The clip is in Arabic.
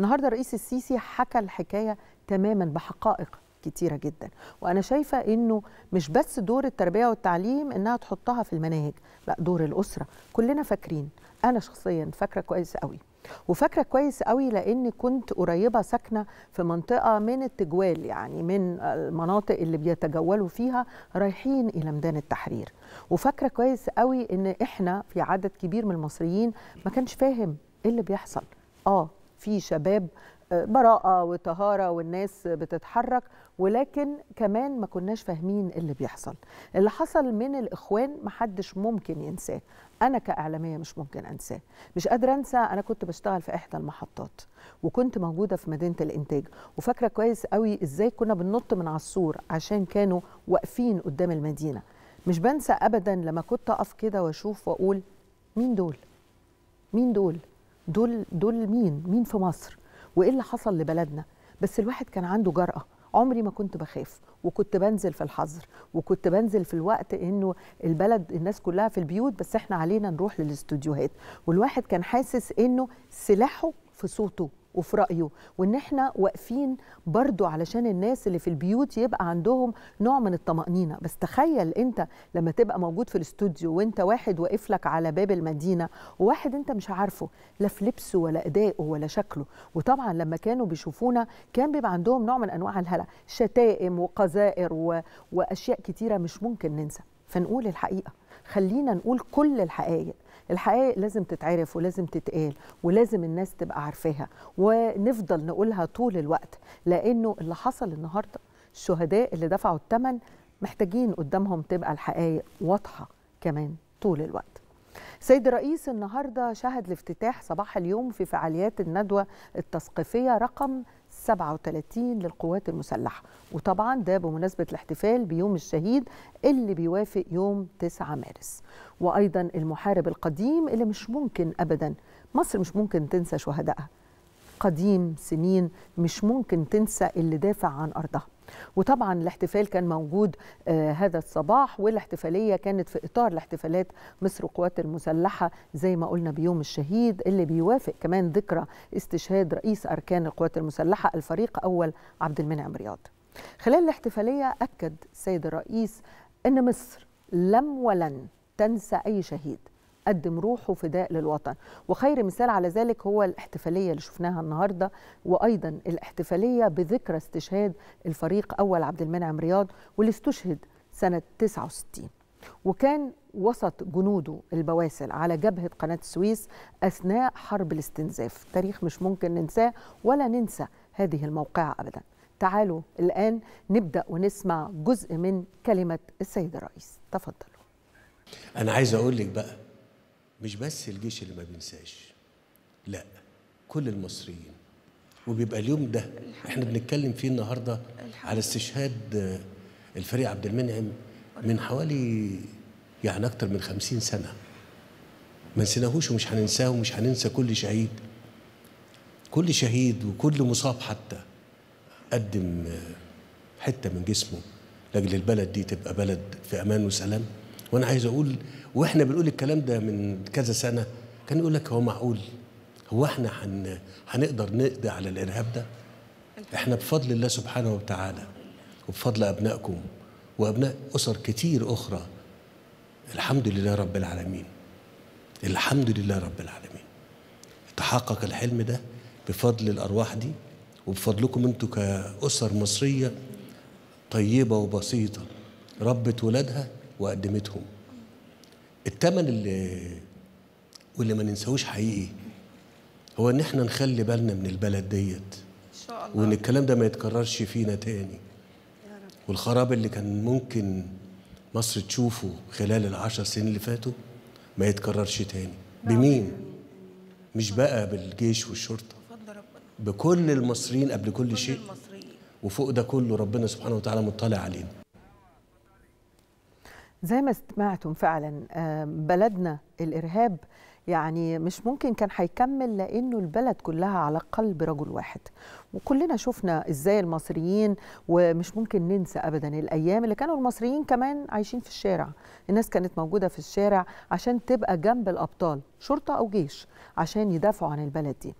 النهارده الرئيس السيسي حكى الحكايه تماما بحقائق كتيره جدا وانا شايفه انه مش بس دور التربيه والتعليم انها تحطها في المناهج لا دور الاسره كلنا فاكرين انا شخصيا فاكره كويس قوي وفاكره كويس قوي لان كنت قريبه ساكنه في منطقه من التجوال يعني من المناطق اللي بيتجولوا فيها رايحين الى ميدان التحرير وفاكره كويس قوي ان احنا في عدد كبير من المصريين ما كانش فاهم ايه اللي بيحصل اه في شباب آه، براءة وطهارة والناس بتتحرك ولكن كمان ما كناش فاهمين اللي بيحصل اللي حصل من الإخوان محدش ممكن ينساه أنا كإعلامية مش ممكن أنساه مش قادرة أنسى أنا كنت بشتغل في إحدى المحطات وكنت موجودة في مدينة الإنتاج وفاكرة كويس قوي إزاي كنا بننط من على السور عشان كانوا واقفين قدام المدينة مش بنسى أبدا لما كنت أقف كده وأشوف وأقول مين دول مين دول دول دول مين مين في مصر وايه اللي حصل لبلدنا بس الواحد كان عنده جرأة عمري ما كنت بخاف وكنت بنزل في الحظر وكنت بنزل في الوقت انه البلد الناس كلها في البيوت بس احنا علينا نروح للاستوديوهات والواحد كان حاسس انه سلاحه في صوته وفي رأيه وإن إحنا واقفين برضو علشان الناس اللي في البيوت يبقى عندهم نوع من الطمأنينة بس تخيل أنت لما تبقى موجود في الاستوديو وأنت واحد واقف لك على باب المدينة وواحد أنت مش عارفه لا في لبسه ولا أدائه ولا شكله وطبعا لما كانوا بيشوفونا كان بيبقى عندهم نوع من أنواع الهلع شتائم وقذائر و... وأشياء كتيرة مش ممكن ننسى فنقول الحقيقة خلينا نقول كل الحقائق الحقائق لازم تتعرف ولازم تتقال ولازم الناس تبقى عارفاها ونفضل نقولها طول الوقت لانه اللي حصل النهارده الشهداء اللي دفعوا الثمن محتاجين قدامهم تبقى الحقائق واضحه كمان طول الوقت سيد الرئيس النهارده شهد لافتتاح صباح اليوم في فعاليات الندوه التثقيفيه رقم 37 للقوات المسلحة وطبعا ده بمناسبة الاحتفال بيوم الشهيد اللي بيوافق يوم 9 مارس وأيضا المحارب القديم اللي مش ممكن أبدا مصر مش ممكن تنسى شهدائها قديم سنين مش ممكن تنسى اللي دافع عن أرضها وطبعا الاحتفال كان موجود آه هذا الصباح والاحتفاليه كانت في اطار الاحتفالات مصر القوات المسلحه زي ما قلنا بيوم الشهيد اللي بيوافق كمان ذكرى استشهاد رئيس اركان القوات المسلحه الفريق اول عبد المنعم رياض. خلال الاحتفاليه اكد السيد الرئيس ان مصر لم ولن تنسى اي شهيد قدم روحه فداء للوطن وخير مثال على ذلك هو الاحتفالية اللي شفناها النهاردة وأيضا الاحتفالية بذكرى استشهاد الفريق أول عبد المنعم رياض واللي استشهد سنة 69 وكان وسط جنوده البواسل على جبهة قناة السويس أثناء حرب الاستنزاف تاريخ مش ممكن ننساه ولا ننسى هذه الموقعة أبدا تعالوا الآن نبدأ ونسمع جزء من كلمة السيد الرئيس تفضلوا أنا عايز أقول لك بقى مش بس الجيش اللي ما بينساش لا كل المصريين وبيبقى اليوم ده احنا بنتكلم فيه النهارده على استشهاد الفريق عبد المنعم من حوالي يعني اكتر من خمسين سنه ما نسيناهوش ومش هننساه ومش هننسى كل شهيد كل شهيد وكل مصاب حتى قدم حته من جسمه لاجل البلد دي تبقى بلد في امان وسلام وانا عايز اقول واحنا بنقول الكلام ده من كذا سنه كان يقول لك هو معقول هو احنا حن... هنقدر نقضي على الارهاب ده احنا بفضل الله سبحانه وتعالى وبفضل ابنائكم وابناء اسر كتير اخرى الحمد لله رب العالمين الحمد لله رب العالمين تحقق الحلم ده بفضل الارواح دي وبفضلكم انتوا كاسر مصريه طيبه وبسيطه ربت ولادها وقدمتهم التمن اللي واللي ما ننساهوش حقيقي هو ان احنا نخلي بالنا من البلد ديت وان الكلام ده ما يتكررش فينا تاني والخراب اللي كان ممكن مصر تشوفه خلال العشر سنين اللي فاتوا ما يتكررش تاني نعم. بمين مش بقى بالجيش والشرطه بكل المصريين قبل كل شيء وفوق ده كله ربنا سبحانه وتعالى مطلع علينا زي ما سمعتم فعلا بلدنا الارهاب يعني مش ممكن كان هيكمل لانه البلد كلها على قلب رجل واحد وكلنا شفنا ازاي المصريين ومش ممكن ننسى ابدا الايام اللي كانوا المصريين كمان عايشين في الشارع الناس كانت موجوده في الشارع عشان تبقى جنب الابطال شرطه او جيش عشان يدافعوا عن البلد دي